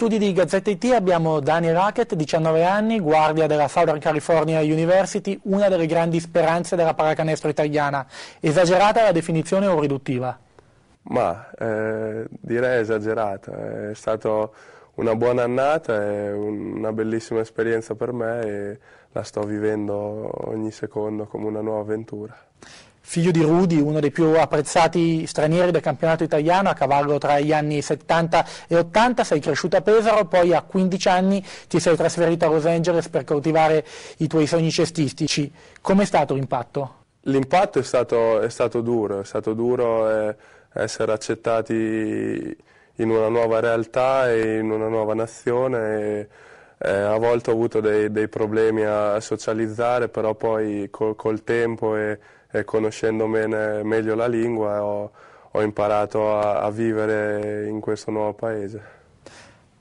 Studi di Gazzetta IT abbiamo Daniel Rackett, 19 anni, guardia della Southern California University, una delle grandi speranze della pallacanestro italiana. Esagerata la definizione o riduttiva? Ma eh, direi esagerata, è stata una buona annata, è una bellissima esperienza per me e la sto vivendo ogni secondo come una nuova avventura figlio di Rudi, uno dei più apprezzati stranieri del campionato italiano, a cavallo tra gli anni 70 e 80, sei cresciuto a Pesaro, poi a 15 anni ti sei trasferito a Los Angeles per coltivare i tuoi sogni cestistici. Com'è stato l'impatto? L'impatto è stato, è stato duro, è stato duro eh, essere accettati in una nuova realtà e in una nuova nazione. E... Eh, a volte ho avuto dei, dei, problemi a socializzare, però poi col, col tempo e e conoscendo bene, meglio la lingua ho, ho imparato a, a, vivere in questo nuovo paese.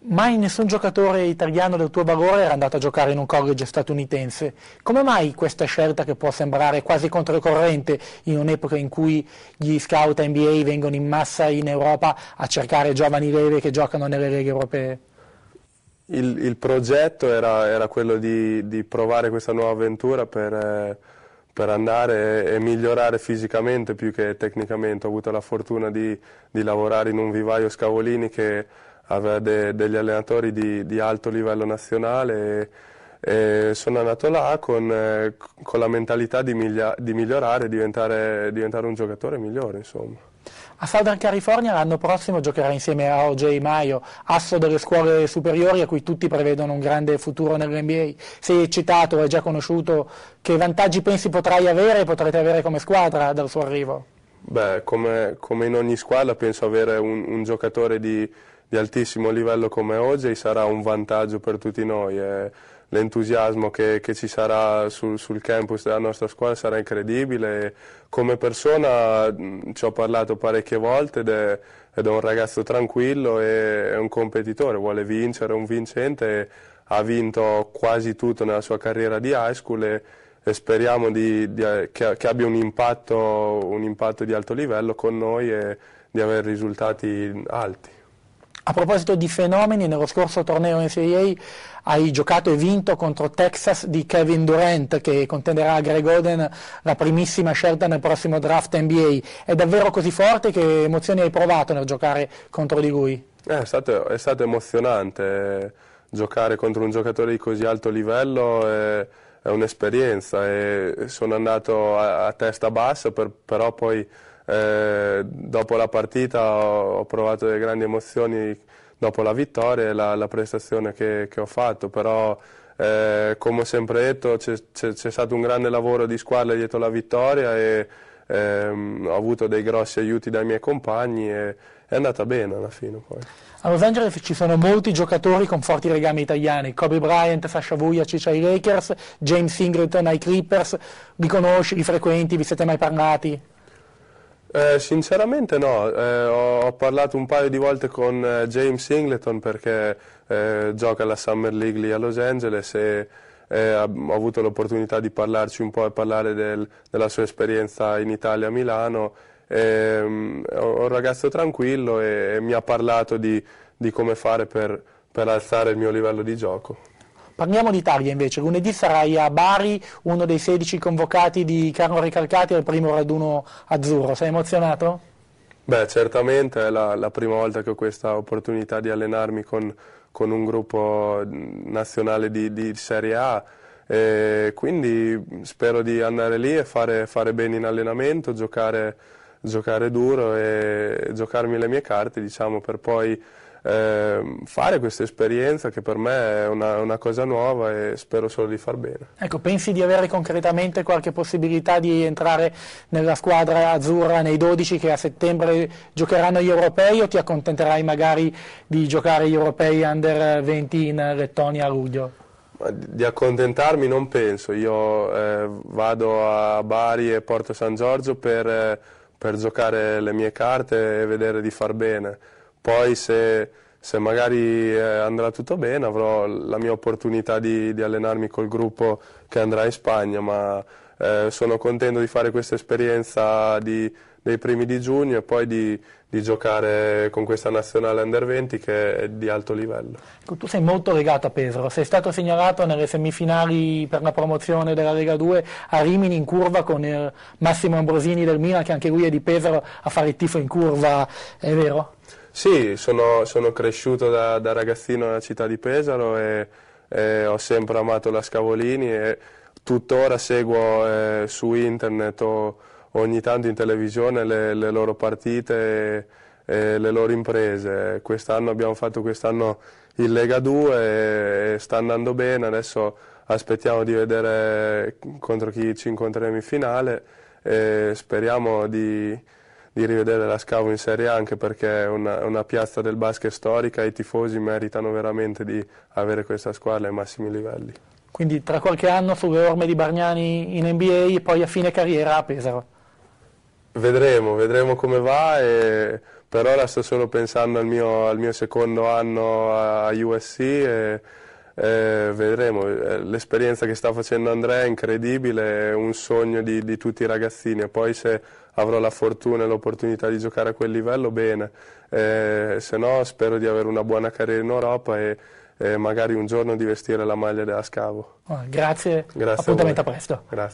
Mai nessun giocatore italiano del tuo valore era andato a giocare in un college statunitense. Come mai questa scelta che può sembrare quasi controcorrente in un'epoca in cui gli scout NBA vengono in massa in Europa a cercare giovani leve che giocano nelle leghe europee? Il, il progetto era, era quello di, di, provare questa nuova avventura per... Eh, per andare e migliorare fisicamente più che tecnicamente. Ho avuto la fortuna di, di lavorare in un vivaio Scavolini che aveva de, degli allenatori di, di alto livello nazionale. E, e sono andato là con, eh, con la mentalità di, miglia, di migliorare diventare, diventare, un giocatore migliore, insomma. A Southern California l'anno prossimo giocherà insieme a OJ Maio, asso delle scuole superiori a cui tutti prevedono un grande futuro nell'NBA. Sei eccitato, hai già conosciuto, che vantaggi pensi potrai avere e potrete avere come squadra dal suo arrivo? Beh, come, come in ogni squadra penso avere un, un giocatore di, di, altissimo livello come OJ sarà un vantaggio per tutti noi. Eh l'entusiasmo che, che, ci sarà sul, sul, campus della nostra scuola sarà incredibile. Come persona mh, ci ho parlato parecchie volte ed è, ed è un ragazzo tranquillo e è un competitore, vuole vincere, è un vincente, ha vinto quasi tutto nella sua carriera di high school e, e speriamo di, di, eh, che, che, abbia un impatto, un impatto di alto livello con noi e di avere risultati alti. A proposito di fenomeni, nello scorso torneo NCAA hai giocato e vinto contro Texas di Kevin Durant che contenderà a Greg Oden la primissima scelta nel prossimo draft NBA. È davvero così forte? Che emozioni hai provato nel giocare contro di lui? Eh, è stato, è stato emozionante eh, giocare contro un giocatore di così alto livello. È, è un'esperienza e sono andato a, a testa bassa per, però poi eh, dopo la partita ho, ho, provato delle grandi emozioni dopo la vittoria e la, la prestazione che, che, ho fatto, però eh, come ho sempre detto c'è stato un grande lavoro di squadra dietro la vittoria e ehm, ho avuto dei grossi aiuti dai miei compagni e è andata bene alla fine poi. A Los Angeles ci sono molti giocatori con forti legami italiani, Kobe Bryant, Sasha Vujacic ai Lakers, James Singleton ai Clippers, li conosci, li frequenti, vi siete mai parlati? Eh, sinceramente no, eh, ho, ho, parlato un paio di volte con eh, James Singleton perché eh, gioca alla Summer League lì a Los Angeles e eh, ho avuto l'opportunità di parlarci un po' e parlare del, della sua esperienza in Italia a Milano. Ehm, è un ragazzo tranquillo e, e mi ha parlato di, di come fare per, per alzare il mio livello di gioco. Parliamo d'Italia invece, lunedì sarai a Bari, uno dei 16 convocati di Carlo Ricalcati al primo raduno azzurro, sei emozionato? Beh certamente è la, la prima volta che ho questa opportunità di allenarmi con, con un gruppo nazionale di, di Serie A, e quindi spero di andare lì e fare, fare bene in allenamento, giocare, giocare duro e giocarmi le mie carte diciamo, per poi eh, fare questa esperienza che per me è una, una, cosa nuova e spero solo di far bene. Ecco, pensi di avere concretamente qualche possibilità di entrare nella squadra azzurra nei 12 che a settembre giocheranno gli europei o ti accontenterai magari di giocare gli europei under 20 in Lettonia a luglio? Di accontentarmi non penso, io eh, vado a Bari e Porto San Giorgio per, eh, per giocare le mie carte e vedere di far bene. Poi se, se magari eh, andrà tutto bene avrò la mia opportunità di, di, allenarmi col gruppo che andrà in Spagna, ma eh, sono contento di fare questa esperienza, di, dei primi di giugno e poi di, di, giocare con questa nazionale under 20 che è di alto livello. Ecco, tu sei molto legato a Pesaro, sei stato segnalato nelle semifinali per la promozione della Lega 2 a Rimini in curva con eh, Massimo Ambrosini del Milan che anche lui è di Pesaro a fare il tifo in curva, è vero? Sì, sono, sono cresciuto da, da, ragazzino nella città di Pesaro e, e ho sempre amato la Scavolini e tuttora seguo eh, su internet o ogni tanto in televisione le, le loro partite e, e, le loro imprese. Quest'anno abbiamo fatto quest'anno il Lega 2 e, e sta andando bene, adesso aspettiamo di vedere contro chi ci incontreremo in finale e speriamo di, di rivedere la Scavo in Serie A anche perché è una, una, piazza del basket storica e i tifosi meritano veramente di avere questa squadra ai massimi livelli. Quindi tra qualche anno sulle orme di Bargnani in NBA e poi a fine carriera a Pesaro. Vedremo, vedremo come va e per ora sto solo pensando al mio, al mio secondo anno a USC e, e vedremo. Eh, l'esperienza che sta facendo Andrea è incredibile, è un sogno di, di tutti i ragazzini e poi se avrò la fortuna e l'opportunità di giocare a quel livello bene, e, eh, se no spero di avere una buona carriera in Europa e, e magari un giorno di vestire la maglia della Scavo. Ah, grazie, Grazie appuntamento a, a presto. Grazie.